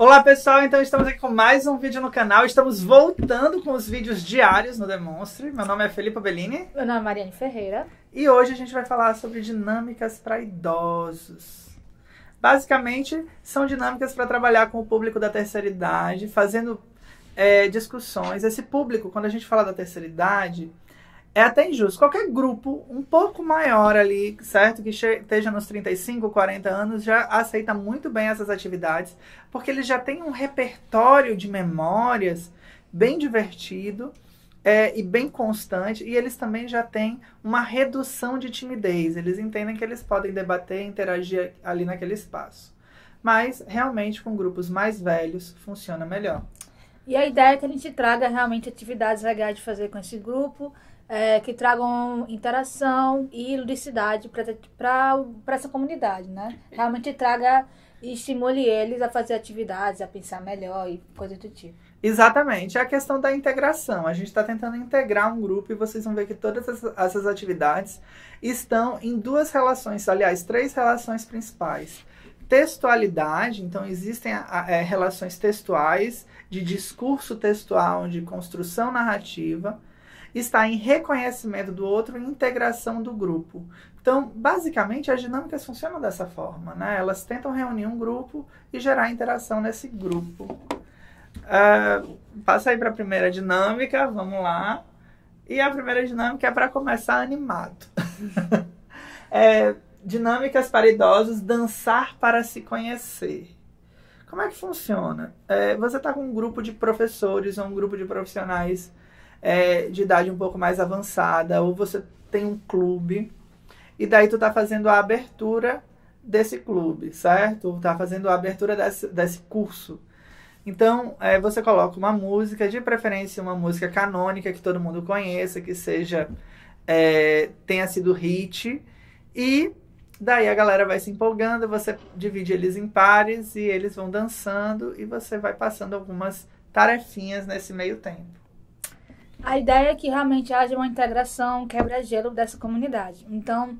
Olá pessoal, então estamos aqui com mais um vídeo no canal. Estamos voltando com os vídeos diários no Demonstre. Meu nome é Felipe Bellini. Meu nome é Mariane Ferreira. E hoje a gente vai falar sobre dinâmicas para idosos. Basicamente, são dinâmicas para trabalhar com o público da terceira idade, fazendo é, discussões. Esse público, quando a gente fala da terceira idade, é até injusto. Qualquer grupo um pouco maior ali, certo? Que esteja nos 35, 40 anos, já aceita muito bem essas atividades, porque ele já tem um repertório de memórias bem divertido é, e bem constante, e eles também já têm uma redução de timidez. Eles entendem que eles podem debater, interagir ali naquele espaço. Mas realmente com grupos mais velhos funciona melhor. E a ideia é que a gente traga realmente atividades legais de fazer com esse grupo, é, que tragam interação e ludicidade para essa comunidade, né? Realmente traga e estimule eles a fazer atividades, a pensar melhor e coisas do tipo. Exatamente, é a questão da integração. A gente está tentando integrar um grupo e vocês vão ver que todas essas atividades estão em duas relações, aliás, três relações principais textualidade, então existem é, relações textuais, de discurso textual, de construção narrativa, está em reconhecimento do outro e integração do grupo. Então, basicamente, as dinâmicas funcionam dessa forma, né? Elas tentam reunir um grupo e gerar interação nesse grupo. Uh, passa aí para a primeira dinâmica, vamos lá. E a primeira dinâmica é para começar animado. é, Dinâmicas para idosos, dançar para se conhecer. Como é que funciona? É, você está com um grupo de professores ou um grupo de profissionais é, de idade um pouco mais avançada, ou você tem um clube, e daí tu está fazendo a abertura desse clube, certo? Está fazendo a abertura desse, desse curso. Então, é, você coloca uma música, de preferência uma música canônica que todo mundo conheça, que seja é, tenha sido hit, e Daí a galera vai se empolgando, você divide eles em pares e eles vão dançando e você vai passando algumas tarefinhas nesse meio tempo. A ideia é que realmente haja uma integração, quebra-gelo dessa comunidade. Então,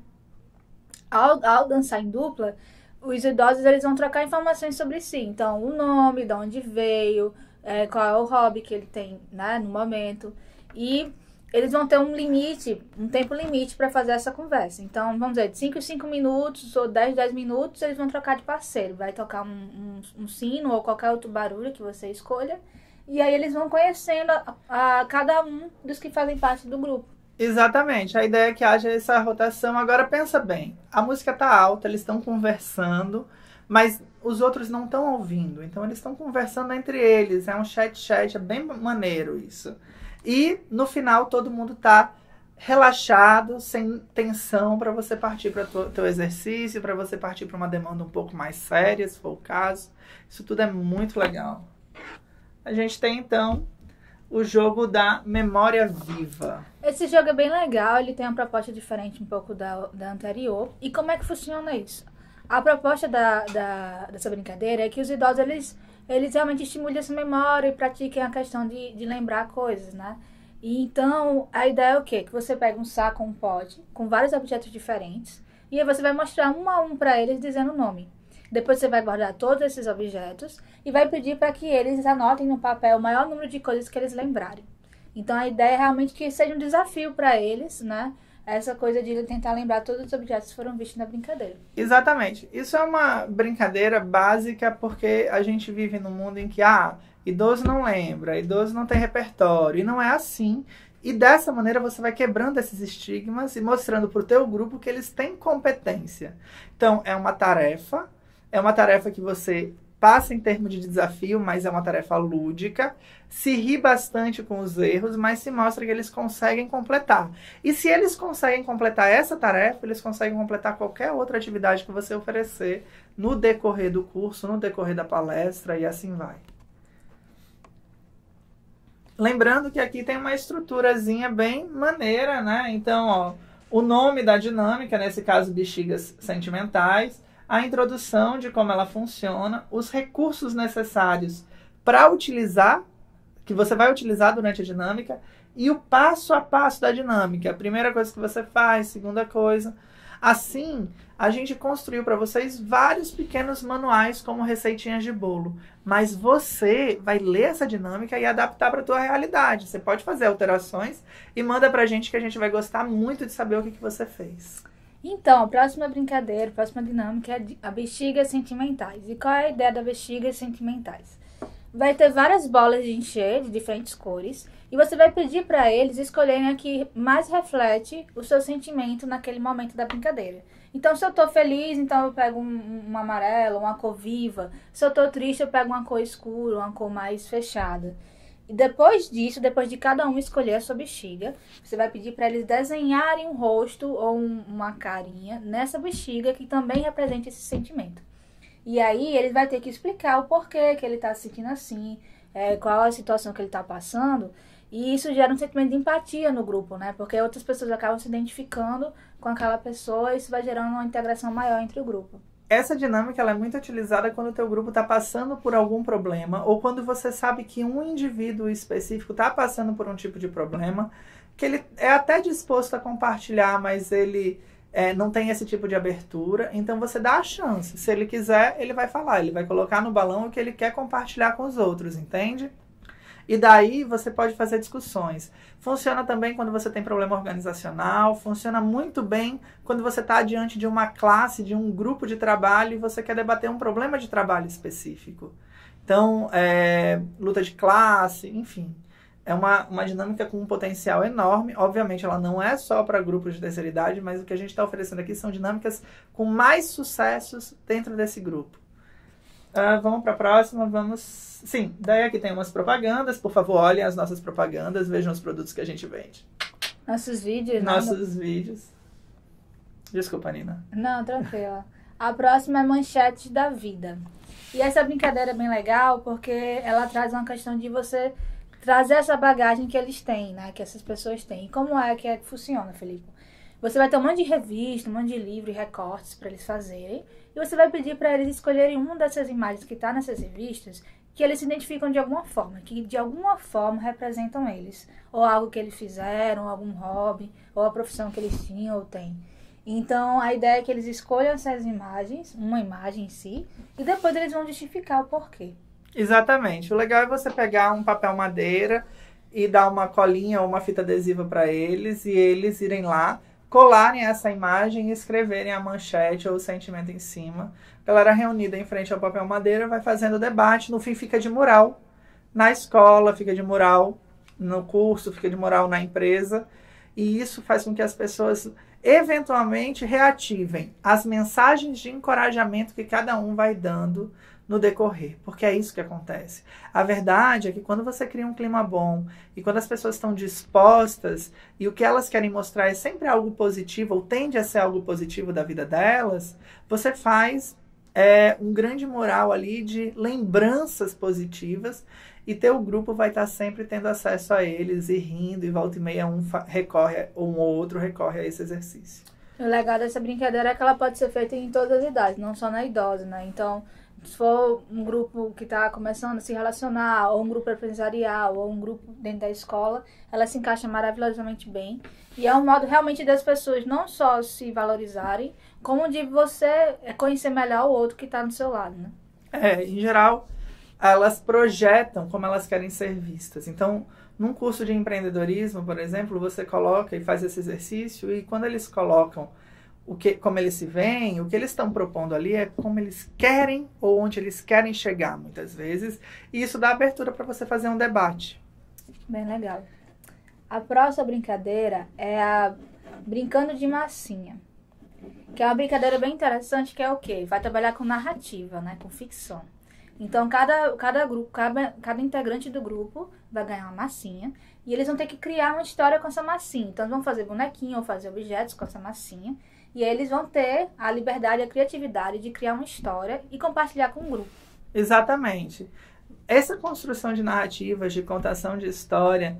ao, ao dançar em dupla, os idosos eles vão trocar informações sobre si. Então, o nome, de onde veio, é, qual é o hobby que ele tem né, no momento. E eles vão ter um limite, um tempo limite para fazer essa conversa. Então, vamos dizer, de 5 em 5 minutos ou 10 em 10 minutos, eles vão trocar de parceiro. Vai tocar um, um, um, sino ou qualquer outro barulho que você escolha. E aí eles vão conhecendo a, a, cada um dos que fazem parte do grupo. Exatamente. A ideia é que haja essa rotação. Agora pensa bem, a música tá alta, eles estão conversando, mas os outros não estão ouvindo. Então eles estão conversando entre eles. É um chat chat, é bem maneiro isso. E no final todo mundo tá relaxado, sem tensão para você partir para o teu exercício, para você partir para uma demanda um pouco mais séria, se for o caso. Isso tudo é muito legal. A gente tem então o jogo da memória viva. Esse jogo é bem legal, ele tem uma proposta diferente um pouco da, da anterior. E como é que funciona isso? A proposta da, da, dessa brincadeira é que os idosos eles eles realmente estimulam essa memória e pratiquem a questão de, de lembrar coisas, né? E então, a ideia é o quê? Que você pega um saco, um pote, com vários objetos diferentes, e aí você vai mostrar um a um para eles dizendo o nome. Depois você vai guardar todos esses objetos e vai pedir para que eles anotem no papel o maior número de coisas que eles lembrarem. Então a ideia é realmente que seja um desafio para eles, né? essa coisa de ele tentar lembrar todos os objetos que foram vistos na brincadeira. Exatamente. Isso é uma brincadeira básica porque a gente vive num mundo em que, ah, idoso não lembra, idoso não tem repertório, e não é assim. E dessa maneira você vai quebrando esses estigmas e mostrando para o teu grupo que eles têm competência. Então, é uma tarefa, é uma tarefa que você passa em termos de desafio, mas é uma tarefa lúdica, se ri bastante com os erros, mas se mostra que eles conseguem completar. E se eles conseguem completar essa tarefa, eles conseguem completar qualquer outra atividade que você oferecer no decorrer do curso, no decorrer da palestra e assim vai. Lembrando que aqui tem uma estruturazinha bem maneira, né? Então, ó, o nome da dinâmica, nesse caso, bexigas sentimentais a introdução de como ela funciona, os recursos necessários para utilizar, que você vai utilizar durante a dinâmica, e o passo a passo da dinâmica. A primeira coisa que você faz, segunda coisa. Assim, a gente construiu para vocês vários pequenos manuais como receitinhas de bolo, mas você vai ler essa dinâmica e adaptar para a tua realidade. Você pode fazer alterações e manda para a gente que a gente vai gostar muito de saber o que, que você fez. Então, a próxima brincadeira, a próxima dinâmica é a bexiga sentimentais. E qual é a ideia da bexiga sentimentais? Vai ter várias bolas de encher de diferentes cores e você vai pedir para eles escolherem a que mais reflete o seu sentimento naquele momento da brincadeira. Então, se eu tô feliz, então eu pego um, um amarelo, uma cor viva. Se eu tô triste, eu pego uma cor escura, uma cor mais fechada. E depois disso, depois de cada um escolher a sua bexiga, você vai pedir para eles desenharem um rosto ou um, uma carinha nessa bexiga que também represente esse sentimento. E aí ele vai ter que explicar o porquê que ele está se sentindo assim, é, qual a situação que ele está passando. E isso gera um sentimento de empatia no grupo, né? Porque outras pessoas acabam se identificando com aquela pessoa e isso vai gerando uma integração maior entre o grupo essa dinâmica ela é muito utilizada quando o teu grupo está passando por algum problema ou quando você sabe que um indivíduo específico está passando por um tipo de problema que ele é até disposto a compartilhar, mas ele é, não tem esse tipo de abertura. Então você dá a chance. Se ele quiser, ele vai falar, ele vai colocar no balão o que ele quer compartilhar com os outros, entende? E daí você pode fazer discussões. Funciona também quando você tem problema organizacional, funciona muito bem quando você está diante de uma classe, de um grupo de trabalho e você quer debater um problema de trabalho específico. Então, é, luta de classe, enfim. É uma, uma dinâmica com um potencial enorme. Obviamente, ela não é só para grupos de terceira idade, mas o que a gente está oferecendo aqui são dinâmicas com mais sucessos dentro desse grupo. Uh, vamos para a próxima, vamos. Sim, daí aqui tem umas propagandas. Por favor, olhem as nossas propagandas, vejam os produtos que a gente vende. Nossos vídeos, né? Nossos vídeos. Desculpa, Nina. Não, tranquila. A próxima é Manchete da Vida. E essa brincadeira é bem legal porque ela traz uma questão de você trazer essa bagagem que eles têm, né? Que essas pessoas têm. E como é que, é que funciona, Felipe? Você vai ter um monte de revista, um monte de livro e recortes para eles fazerem. E você vai pedir para eles escolherem uma dessas imagens que está nessas revistas que eles se identificam de alguma forma, que de alguma forma representam eles. Ou algo que eles fizeram, algum hobby, ou a profissão que eles tinham ou têm. Então a ideia é que eles escolham essas imagens, uma imagem em si, e depois eles vão justificar o porquê. Exatamente. O legal é você pegar um papel madeira e dar uma colinha ou uma fita adesiva para eles e eles irem lá colarem essa imagem e escreverem a manchete ou o sentimento em cima. A galera reunida em frente ao papel madeira vai fazendo debate, no fim fica de mural. Na escola fica de mural, no curso fica de mural na empresa. E isso faz com que as pessoas eventualmente reativem as mensagens de encorajamento que cada um vai dando no decorrer, porque é isso que acontece. A verdade é que quando você cria um clima bom e quando as pessoas estão dispostas e o que elas querem mostrar é sempre algo positivo ou tende a ser algo positivo da vida delas, você faz é, um grande moral ali de lembranças positivas e teu grupo vai estar sempre tendo acesso a eles e rindo e volta e meia um recorre ou um outro recorre a esse exercício. O legal dessa brincadeira é que ela pode ser feita em todas as idades, não só na idosa, né? Então, se for um grupo que está começando a se relacionar, ou um grupo empresarial, ou um grupo dentro da escola, ela se encaixa maravilhosamente bem. E é um modo realmente das pessoas não só se valorizarem, como de você conhecer melhor o outro que está no seu lado, né? É, em geral, elas projetam como elas querem ser vistas. Então, num curso de empreendedorismo, por exemplo, você coloca e faz esse exercício, e quando eles colocam o que, como eles se veem, o que eles estão propondo ali é como eles querem ou onde eles querem chegar, muitas vezes. E isso dá abertura para você fazer um debate. Bem legal. A próxima brincadeira é a Brincando de Massinha. Que é uma brincadeira bem interessante, que é o quê? Vai trabalhar com narrativa, né? Com ficção. Então, cada, cada grupo, cada, cada integrante do grupo vai ganhar uma massinha. E eles vão ter que criar uma história com essa massinha. Então, eles vão fazer bonequinho ou fazer objetos com essa massinha. E eles vão ter a liberdade, a criatividade de criar uma história e compartilhar com o grupo. Exatamente. Essa construção de narrativas, de contação de história,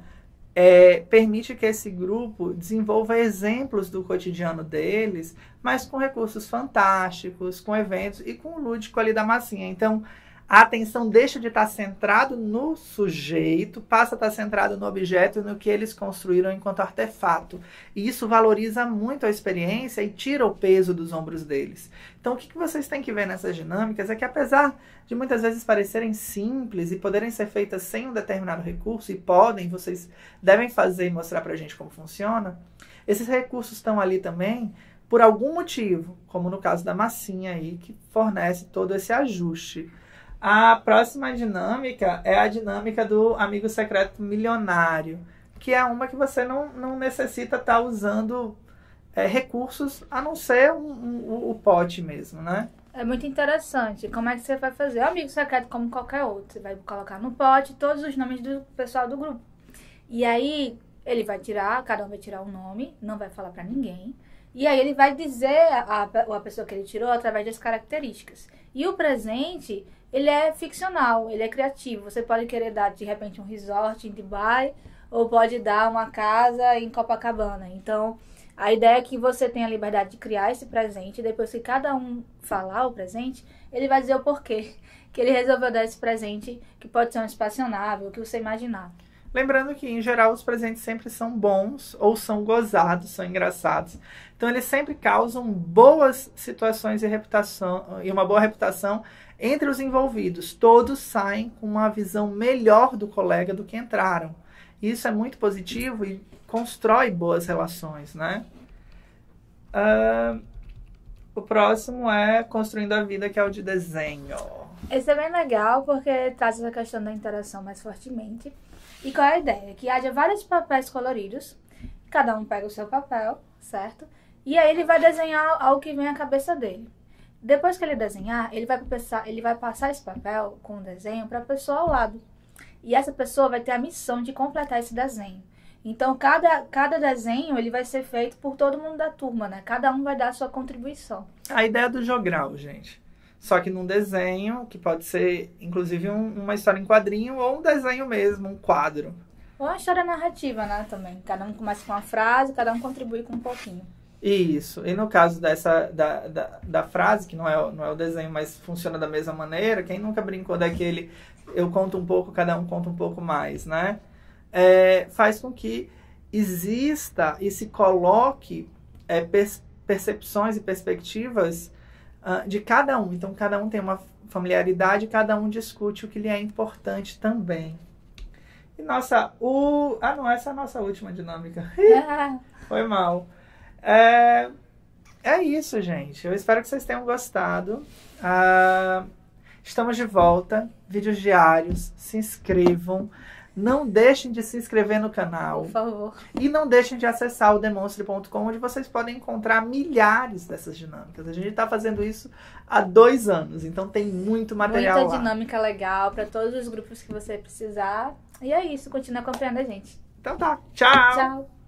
é, permite que esse grupo desenvolva exemplos do cotidiano deles, mas com recursos fantásticos, com eventos e com o lúdico ali da massinha. Então, a atenção deixa de estar centrada no sujeito, passa a estar centrada no objeto e no que eles construíram enquanto artefato. E isso valoriza muito a experiência e tira o peso dos ombros deles. Então, o que, que vocês têm que ver nessas dinâmicas é que, apesar de muitas vezes parecerem simples e poderem ser feitas sem um determinado recurso, e podem, vocês devem fazer e mostrar para a gente como funciona, esses recursos estão ali também por algum motivo, como no caso da massinha aí, que fornece todo esse ajuste. A próxima dinâmica é a dinâmica do amigo secreto milionário, que é uma que você não, não necessita estar tá usando é, recursos a não ser um, um, o pote mesmo, né? É muito interessante. Como é que você vai fazer? O amigo secreto, como qualquer outro, você vai colocar no pote todos os nomes do pessoal do grupo. E aí ele vai tirar, cada um vai tirar um nome, não vai falar para ninguém. E aí ele vai dizer a, a pessoa que ele tirou através das características. E o presente ele é ficcional, ele é criativo. Você pode querer dar de repente um resort em Dubai ou pode dar uma casa em Copacabana. Então, a ideia é que você tenha a liberdade de criar esse presente, depois que cada um falar o presente, ele vai dizer o porquê que ele resolveu dar esse presente, que pode ser um espacionável, o que você imaginar. Lembrando que, em geral, os presentes sempre são bons ou são gozados, são engraçados. Então, eles sempre causam boas situações e, reputação, e uma boa reputação entre os envolvidos. Todos saem com uma visão melhor do colega do que entraram. Isso é muito positivo e constrói boas relações, né? Uh, o próximo é Construindo a Vida, que é o de desenho. Esse é bem legal porque traz essa questão da interação mais fortemente. E qual é a ideia? Que haja vários papéis coloridos, cada um pega o seu papel, certo? E aí ele vai desenhar algo que vem à cabeça dele. Depois que ele desenhar, ele vai passar, ele vai passar esse papel com o desenho para a pessoa ao lado. E essa pessoa vai ter a missão de completar esse desenho. Então, cada, cada desenho ele vai ser feito por todo mundo da turma, né? Cada um vai dar a sua contribuição. A ideia do jogral, gente. Só que num desenho, que pode ser, inclusive, um, uma história em quadrinho ou um desenho mesmo, um quadro. Ou uma história narrativa, né, também. Cada um começa com uma frase, cada um contribui com um pouquinho. Isso. E no caso dessa da, da, da, frase, que não é, não é o desenho, mas funciona da mesma maneira, quem nunca brincou daquele eu conto um pouco, cada um conta um pouco mais, né? É, faz com que exista e se coloque é, percepções e perspectivas uh, de cada um. Então, cada um tem uma familiaridade, cada um discute o que lhe é importante também. E nossa, o... ah não, essa é a nossa última dinâmica. Foi mal. É... é isso, gente. Eu espero que vocês tenham gostado. Uh... Estamos de volta, vídeos diários, se inscrevam. Não deixem de se inscrever no canal. Por favor. E não deixem de acessar o demonstre.com, onde vocês podem encontrar milhares dessas dinâmicas. A gente está fazendo isso há dois anos, então tem muito material Muita lá. dinâmica legal para todos os grupos que você precisar. E é isso, continua acompanhando a gente. Então tá. Tchau. Tchau.